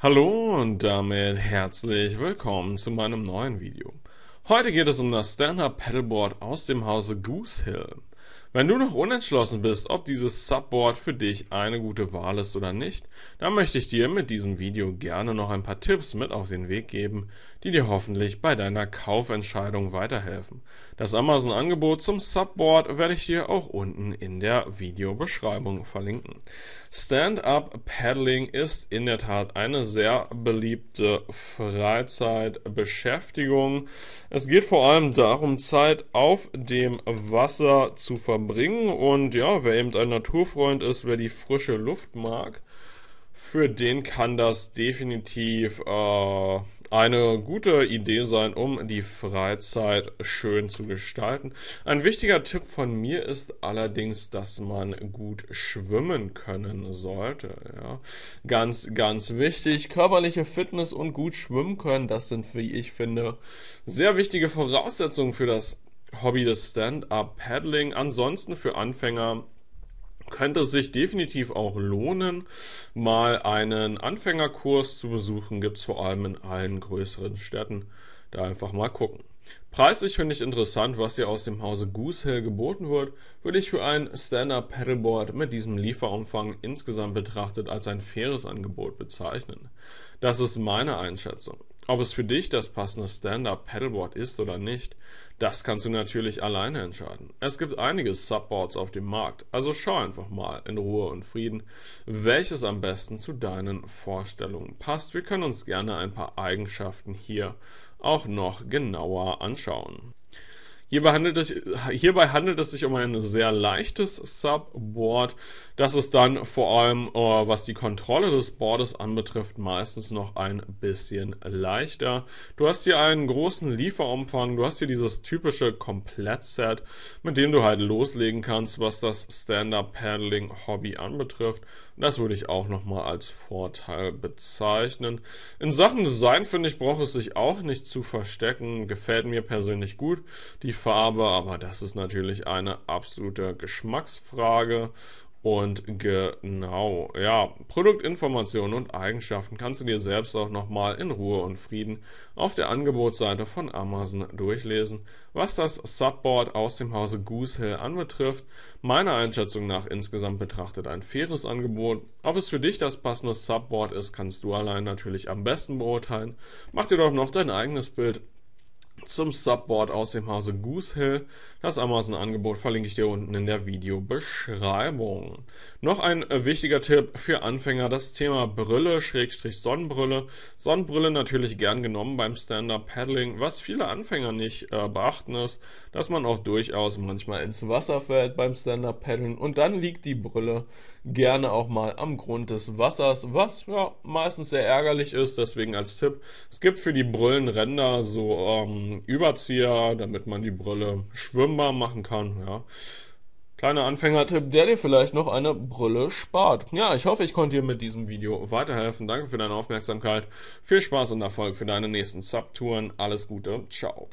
Hallo und damit herzlich willkommen zu meinem neuen Video. Heute geht es um das Stand-Up Paddleboard aus dem Hause Goose Hill. Wenn du noch unentschlossen bist, ob dieses Subboard für dich eine gute Wahl ist oder nicht, dann möchte ich dir mit diesem Video gerne noch ein paar Tipps mit auf den Weg geben, die dir hoffentlich bei deiner Kaufentscheidung weiterhelfen. Das Amazon-Angebot zum Subboard werde ich dir auch unten in der Videobeschreibung verlinken. Stand-up Paddling ist in der Tat eine sehr beliebte Freizeitbeschäftigung. Es geht vor allem darum, Zeit auf dem Wasser zu verbringen verbringen. Und ja, wer eben ein Naturfreund ist, wer die frische Luft mag, für den kann das definitiv äh, eine gute Idee sein, um die Freizeit schön zu gestalten. Ein wichtiger Tipp von mir ist allerdings, dass man gut schwimmen können sollte. Ja. Ganz, ganz wichtig. Körperliche Fitness und gut schwimmen können, das sind, wie ich finde, sehr wichtige Voraussetzungen für das Hobby des Stand-up-Paddling. Ansonsten für Anfänger könnte es sich definitiv auch lohnen, mal einen Anfängerkurs zu besuchen. Gibt es vor allem in allen größeren Städten. Da einfach mal gucken. Preislich finde ich interessant, was hier aus dem Hause Goose Hill geboten wird, würde ich für ein Stand-Up Paddleboard mit diesem Lieferumfang insgesamt betrachtet als ein faires Angebot bezeichnen. Das ist meine Einschätzung. Ob es für dich das passende Stand-Up-Pedalboard ist oder nicht, das kannst du natürlich alleine entscheiden. Es gibt einige Subboards auf dem Markt, also schau einfach mal in Ruhe und Frieden, welches am besten zu deinen Vorstellungen passt. Wir können uns gerne ein paar Eigenschaften hier auch noch genauer anschauen. Hierbei handelt, es, hierbei handelt es sich um ein sehr leichtes Subboard, das ist dann vor allem, äh, was die Kontrolle des Boardes anbetrifft, meistens noch ein bisschen leichter. Du hast hier einen großen Lieferumfang, du hast hier dieses typische Komplettset, mit dem du halt loslegen kannst, was das Stand-Up-Paddling-Hobby anbetrifft. Das würde ich auch nochmal als Vorteil bezeichnen. In Sachen Design, finde ich, braucht es sich auch nicht zu verstecken. Gefällt mir persönlich gut. Die Farbe, aber das ist natürlich eine absolute Geschmacksfrage. Und genau, ja, Produktinformationen und Eigenschaften kannst du dir selbst auch nochmal in Ruhe und Frieden auf der Angebotsseite von Amazon durchlesen. Was das Subboard aus dem Hause Goose Hill anbetrifft, meiner Einschätzung nach insgesamt betrachtet ein faires Angebot. Ob es für dich das passende Subboard ist, kannst du allein natürlich am besten beurteilen. Mach dir doch noch dein eigenes Bild zum Subboard aus dem Hause Goose Hill. Das Amazon-Angebot verlinke ich dir unten in der Videobeschreibung. Noch ein wichtiger Tipp für Anfänger, das Thema Brille, Schrägstrich Sonnenbrille. Sonnenbrille natürlich gern genommen beim Stand-Up-Paddling. Was viele Anfänger nicht äh, beachten ist, dass man auch durchaus manchmal ins Wasser fällt beim Stand-Up-Paddeln und dann liegt die Brille gerne auch mal am Grund des Wassers, was ja meistens sehr ärgerlich ist. Deswegen als Tipp, es gibt für die Brillenränder so ähm, Überzieher, damit man die Brille schwimmbar machen kann. Ja. Kleiner Anfängertipp, der dir vielleicht noch eine Brille spart. Ja, ich hoffe, ich konnte dir mit diesem Video weiterhelfen. Danke für deine Aufmerksamkeit. Viel Spaß und Erfolg für deine nächsten Subtouren. Alles Gute. Ciao.